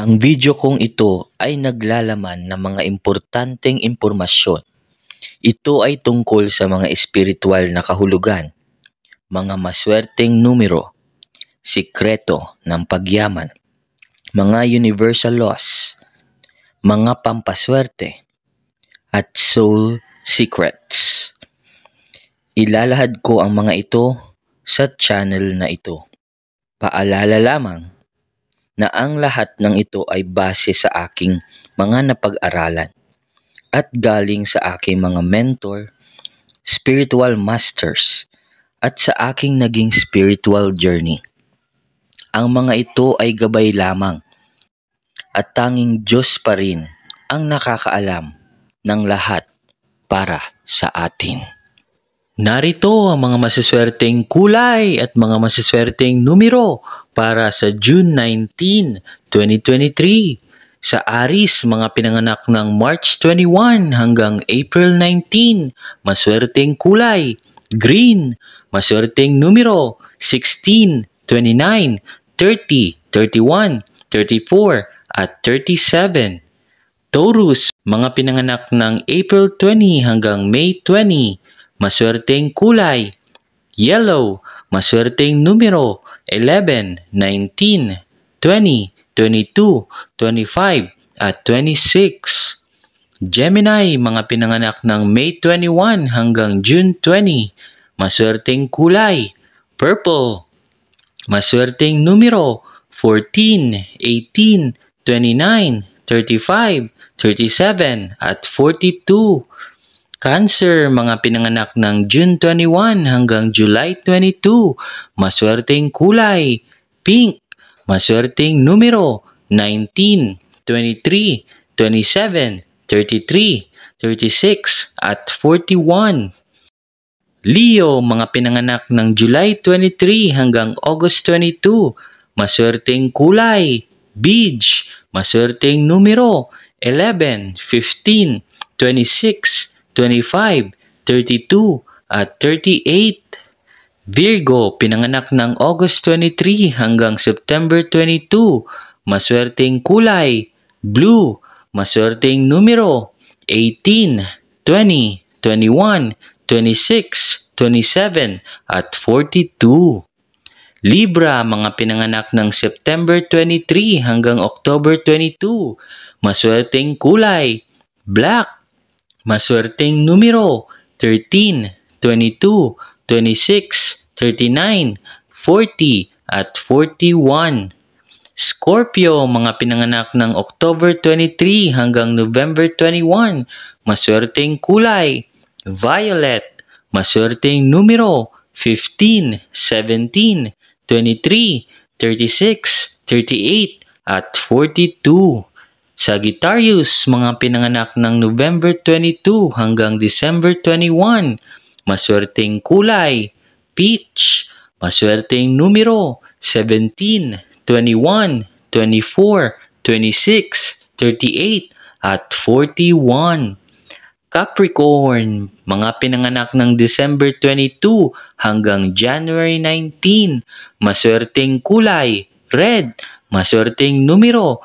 Ang video kong ito ay naglalaman ng mga importanteng impormasyon. Ito ay tungkol sa mga espiritual na kahulugan, mga maswerteng numero, sikreto ng pagyaman, mga universal laws, mga pampaswerte, at soul secrets. Ilalahad ko ang mga ito sa channel na ito. Paalala lamang na ang lahat ng ito ay base sa aking mga napag-aralan at galing sa aking mga mentor, spiritual masters, at sa aking naging spiritual journey. Ang mga ito ay gabay lamang at tanging Diyos pa rin ang nakakaalam ng lahat para sa atin. Narito ang mga masiswerteng kulay at mga masiswerteng numero para sa June 19, 2023. Sa Aris, mga pinanganak ng March 21 hanggang April 19, maswerteng kulay, green, maswerteng numero, 16, 29, 30, 31, 34, at 37. Taurus, mga pinanganak ng April 20 hanggang May 20, Maswerteng kulay. Yellow. Maswerteng numero. 11, 19, 20, 22, 25, at 26. Gemini, mga pinanganak ng May 21 hanggang June 20, maswerteng kulay, purple. Maswerteng numero, 14, 18, 29, 35, 37, at 42. Cancer, mga pinanganak ng June 21 hanggang July 22, maswerteng kulay, pink, maswerteng numero, 19, 23, 27, 33, 36, at 41. Leo, mga pinanganak ng July 23 hanggang August 22, maswerteng kulay, beige, maswerteng numero, 11, 15, 26, 25, 32, at 38. Virgo, pinanganak ng August 23 hanggang September 22. Maswerteng kulay, blue. Maswerteng numero, 18, 20, 21, 26, 27, at 42. Libra, mga pinanganak ng September 23 hanggang October 22. Maswerteng kulay, black. Maswerteng numero 13, 22, 26, 39, 40, at 41. Scorpio, mga pinanganak ng October 23 hanggang November 21, maswerteng kulay. Violet, maswerteng numero 15, 17, 23, 36, 38, at 42. Sagittarius, mga pinanganak ng November 22 hanggang December 21, maswerteng kulay, peach, maswerteng numero, 17, 21, 24, 26, 38, at 41. Capricorn, mga pinanganak ng December 22 hanggang January 19, maswerteng kulay, red, maswerteng numero,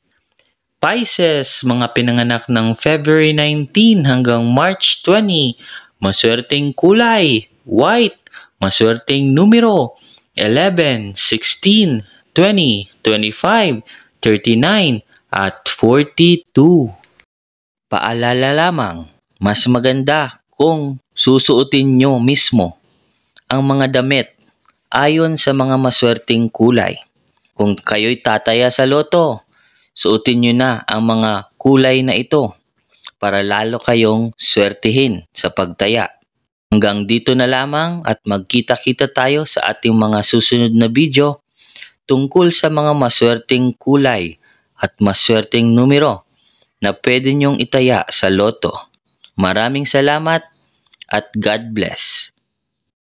Pisces, mga pinanganak ng February 19 hanggang March 20, maswerteng kulay, white, maswerteng numero, 11, 16, 20, 25, 39, at 42. Paalala lamang, mas maganda kung susuotin nyo mismo ang mga damit ayon sa mga maswerteng kulay. Kung kayo'y tataya sa loto, Suotin nyo na ang mga kulay na ito para lalo kayong swertihin sa pagtaya. Hanggang dito na lamang at magkita-kita tayo sa ating mga susunod na video tungkol sa mga maswerteng kulay at maswerteng numero na pwede nyong itaya sa loto. Maraming salamat at God bless.